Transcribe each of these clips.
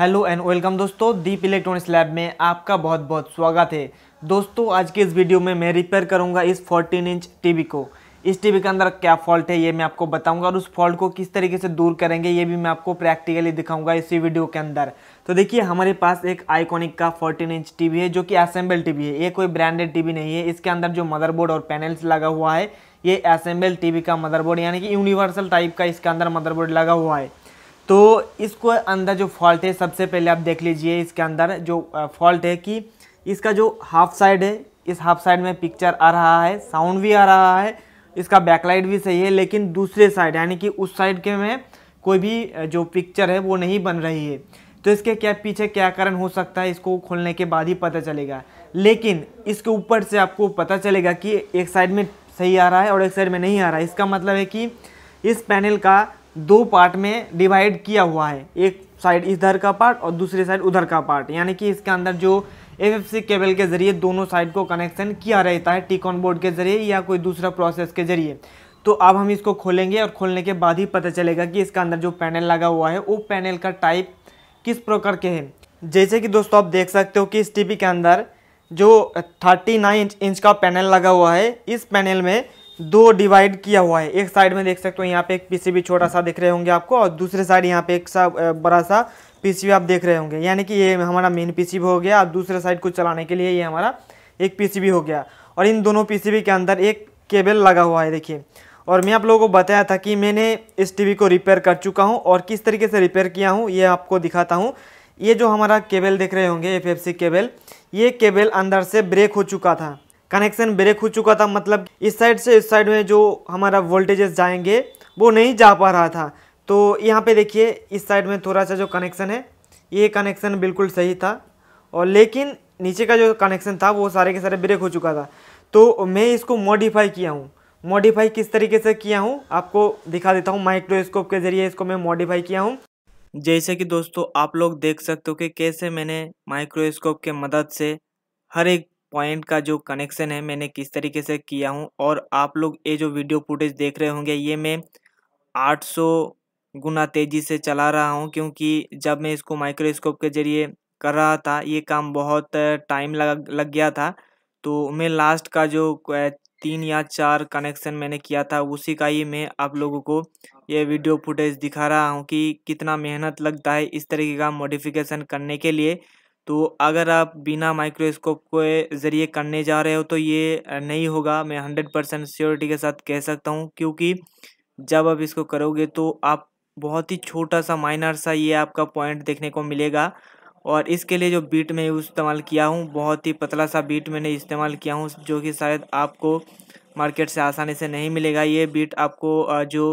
hello and welcome दोस्तों दीप electronics lab में आपका बहुत बहुत स्वागत है दोस्तों आज के इस वीडियो में मैं रिपेयर करूंगा इस 14 इंच टीवी को इस टीवी के अंदर क्या फॉल्ट है ये मैं आपको बताऊंगा और उस फॉल्ट को किस तरीके से दूर करेंगे ये भी मैं आपको प्रैक्टिकली दिखाऊंगा इसी वीडियो के अंदर तो देखिए हमारे पास एक आइकॉनिक का 14 इंच टीवी है जो कि असेंबल टीवी है ये कोई ब्रांडेड टीवी नहीं है इसके अंदर जो मदरबोर्ड और पैनल्स लगा हुआ है ये असेंबल टीवी का मदरबोर्ड यानी कि यूनिवर्सल टाइप का इसके अंदर मदरबोर्ड लगा हुआ है तो इसको अंदर जो फॉल्ट है सबसे पहले आप देख लीजिए इसके अंदर जो फॉल्ट है कि इसका जो हाफ साइड है इस हाफ साइड में पिक्चर आ रहा है साउंड भी आ रहा है इसका बैकलाइट भी सही है लेकिन दूसरे साइड यानी कि उस साइड के में कोई भी जो पिक्चर है वो नहीं बन रही है तो इसके क्या पीछे क्या कारण हो सकता है इसको खोलने के बाद ही पता चलेगा लेकिन इसके ऊपर से आपको पता चलेगा कि एक साइड में सही आ रहा है और एक साइड में नहीं आ रहा है इसका मतलब है कि इस पैनल का दो पार्ट में डिवाइड किया हुआ है एक साइड इधर का पार्ट और दूसरी साइड उधर का पार्ट यानी कि इसके अंदर जो एफ एफ सी केबल के ज़रिए दोनों साइड को कनेक्शन किया रहता है टिकॉन बोर्ड के ज़रिए या कोई दूसरा प्रोसेस के ज़रिए तो अब हम इसको खोलेंगे और खोलने के बाद ही पता चलेगा कि इसका अंदर जो पैनल लगा हुआ है वो पैनल का टाइप किस प्रकार के हैं जैसे कि दोस्तों आप देख सकते हो कि इस टीवी के अंदर जो 39 इंच का पैनल लगा हुआ है इस पैनल में दो डिवाइड किया हुआ है एक साइड में देख सकते हो यहाँ पे एक पीसीबी छोटा सा दिख रहे होंगे आपको और दूसरे साइड यहाँ पे एक सा बड़ा सा पीसीबी आप देख रहे होंगे यानी कि ये हमारा मेन पीसीबी हो गया और दूसरे साइड को चलाने के लिए ये हमारा एक पीसीबी हो गया और इन दोनों पीसीबी के अंदर एक केबल लगा हुआ है देखिए और मैं आप लोगों को बताया था कि मैंने इस टी को रिपेयर कर चुका हूँ और किस तरीके से रिपेयर किया हूँ ये आपको दिखाता हूँ ये जो हमारा केबल देख रहे होंगे एफ केबल ये केबल अंदर से ब्रेक हो चुका था कनेक्शन ब्रेक हो चुका था मतलब इस साइड से इस साइड में जो हमारा वोल्टेजेस जाएंगे वो नहीं जा पा रहा था तो यहाँ पे देखिए इस साइड में थोड़ा सा जो कनेक्शन है ये कनेक्शन बिल्कुल सही था और लेकिन नीचे का जो कनेक्शन था वो सारे के सारे ब्रेक हो चुका था तो मैं इसको मॉडिफाई किया हूँ मॉडिफाई किस तरीके से किया हूँ आपको दिखा देता हूँ माइक्रोस्कोप के ज़रिए इसको मैं मॉडिफाई किया हूँ जैसे कि दोस्तों आप लोग देख सकते हो कि कैसे मैंने माइक्रोस्कोप के मदद से हर एक पॉइंट का जो कनेक्शन है मैंने किस तरीके से किया हूँ और आप लोग ये जो वीडियो फुटेज देख रहे होंगे ये मैं 800 गुना तेज़ी से चला रहा हूँ क्योंकि जब मैं इसको माइक्रोस्कोप के ज़रिए कर रहा था ये काम बहुत टाइम लग लग गया था तो मैं लास्ट का जो तीन या चार कनेक्शन मैंने किया था उसी का ही मैं आप लोगों को ये वीडियो फुटेज दिखा रहा हूँ कि कितना मेहनत लगता है इस तरीके का मॉडिफिकेशन करने के लिए तो अगर आप बिना माइक्रोस्कोप के ज़रिए करने जा रहे हो तो ये नहीं होगा मैं हंड्रेड परसेंट श्योरिटी के साथ कह सकता हूँ क्योंकि जब आप इसको करोगे तो आप बहुत ही छोटा सा माइनर सा ये आपका पॉइंट देखने को मिलेगा और इसके लिए जो बीट मैं यूज़ इस्तेमाल किया हूँ बहुत ही पतला सा बीट मैंने इस्तेमाल किया हूँ जो कि शायद आपको मार्केट से आसानी से नहीं मिलेगा ये बीट आपको जो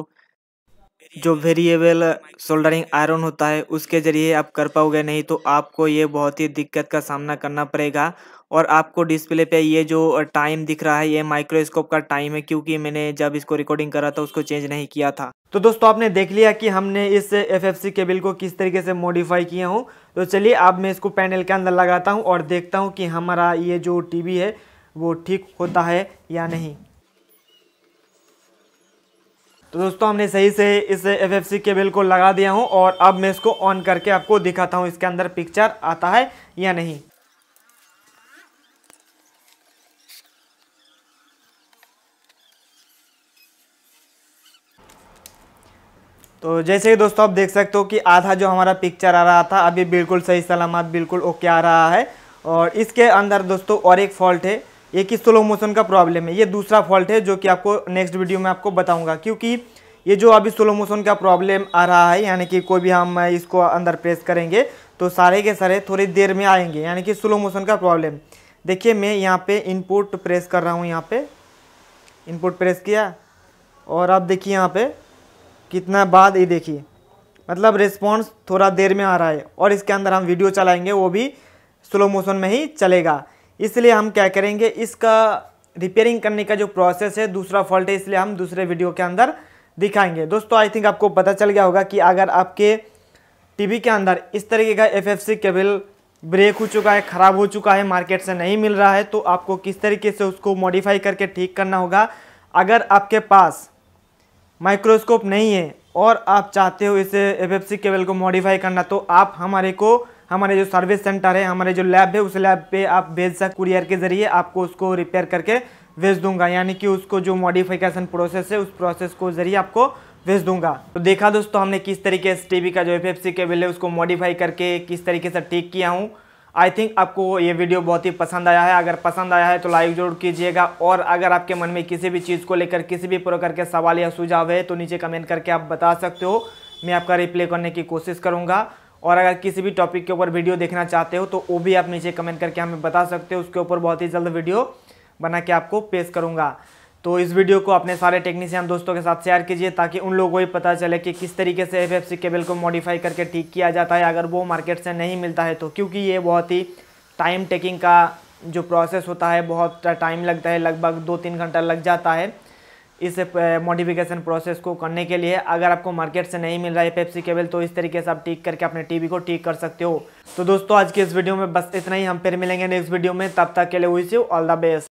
जो वेरिएबल सोल्डरिंग आयरन होता है उसके ज़रिए आप कर पाओगे नहीं तो आपको ये बहुत ही दिक्कत का सामना करना पड़ेगा और आपको डिस्प्ले पे ये जो टाइम दिख रहा है ये माइक्रोस्कोप का टाइम है क्योंकि मैंने जब इसको रिकॉर्डिंग करा था उसको चेंज नहीं किया था तो दोस्तों आपने देख लिया कि हमने इस एफ केबल को किस तरीके से मॉडिफाई किया हूँ तो चलिए अब मैं इसको पैनल के अंदर लगाता हूँ और देखता हूँ कि हमारा ये जो वी है वो ठीक होता है या नहीं तो दोस्तों हमने सही से इस एफ केबल को लगा दिया हूँ और अब मैं इसको ऑन करके आपको दिखाता हूँ इसके अंदर पिक्चर आता है या नहीं तो जैसे ही दोस्तों आप देख सकते हो कि आधा जो हमारा पिक्चर आ रहा था अभी बिल्कुल सही सलामत बिल्कुल ओके आ रहा है और इसके अंदर दोस्तों और एक फॉल्ट है एक ही स्लो मोशन का प्रॉब्लम है ये दूसरा फॉल्ट है जो कि आपको नेक्स्ट वीडियो में आपको बताऊंगा क्योंकि ये जो अभी स्लो मोशन का प्रॉब्लम आ रहा है यानी कि कोई भी हम इसको अंदर प्रेस करेंगे तो सारे के सारे थोड़ी देर में आएंगे यानी कि स्लो मोशन का प्रॉब्लम देखिए मैं यहाँ पे इनपुट प्रेस कर रहा हूँ यहाँ पे इनपुट प्रेस किया और अब देखिए यहाँ पे कितना बाद ये देखिए मतलब रिस्पॉन्स थोड़ा देर में आ रहा है और इसके अंदर हम वीडियो चलाएँगे वो भी स्लो मोशन में ही चलेगा इसलिए हम क्या करेंगे इसका रिपेयरिंग करने का जो प्रोसेस है दूसरा फॉल्ट है इसलिए हम दूसरे वीडियो के अंदर दिखाएंगे दोस्तों आई थिंक आपको पता चल गया होगा कि अगर आपके टीवी के अंदर इस तरीके का एफएफसी केबल ब्रेक हो चुका है ख़राब हो चुका है मार्केट से नहीं मिल रहा है तो आपको किस तरीके से उसको मॉडिफाई करके ठीक करना होगा अगर आपके पास माइक्रोस्कोप नहीं है और आप चाहते हो इसे एफ केबल को मॉडिफाई करना तो आप हमारे को हमारे जो सर्विस सेंटर है हमारे जो लैब है उस लैब पे आप भेज सक कुरियर के ज़रिए आपको उसको रिपेयर करके भेज दूंगा यानी कि उसको जो मॉडिफिकेशन प्रोसेस है उस प्रोसेस को ज़रिए आपको भेज दूंगा तो देखा दोस्तों हमने किस तरीके से टीवी का जो एफ केबल है उसको मॉडिफाई करके किस तरीके से ठीक किया हूँ आई थिंक आपको ये वीडियो बहुत ही पसंद आया है अगर पसंद आया है तो लाइक जरूर कीजिएगा और अगर आपके मन में किसी भी चीज़ को लेकर किसी भी प्रकार के सवाल या सुझाव है तो नीचे कमेंट करके आप बता सकते हो मैं आपका रिप्लाई करने की कोशिश करूँगा और अगर किसी भी टॉपिक के ऊपर वीडियो देखना चाहते हो तो वो भी आप नीचे कमेंट करके हमें बता सकते हो उसके ऊपर बहुत ही जल्द वीडियो बना के आपको पेश करूँगा तो इस वीडियो को अपने सारे टेक्नीशियन दोस्तों के साथ शेयर कीजिए ताकि उन लोगों को भी पता चले कि किस तरीके से एफ केबल को मॉडिफाई करके ठीक किया जाता है अगर वो मार्केट से नहीं मिलता है तो क्योंकि ये बहुत ही टाइम टेकिंग का जो प्रोसेस होता है बहुत टाइम लगता है लगभग दो तीन घंटा लग जाता है इस मॉडिफिकेशन प्रोसेस को करने के लिए अगर आपको मार्केट से नहीं मिल रहा है पेप्सी केबल तो इस तरीके से आप ठीक करके अपने टीवी को ठीक कर सकते हो तो दोस्तों आज की इस वीडियो में बस इतना ही हम फिर मिलेंगे नेक्स्ट वीडियो में तब तक के लिए हुई सी ऑल द बेस्ट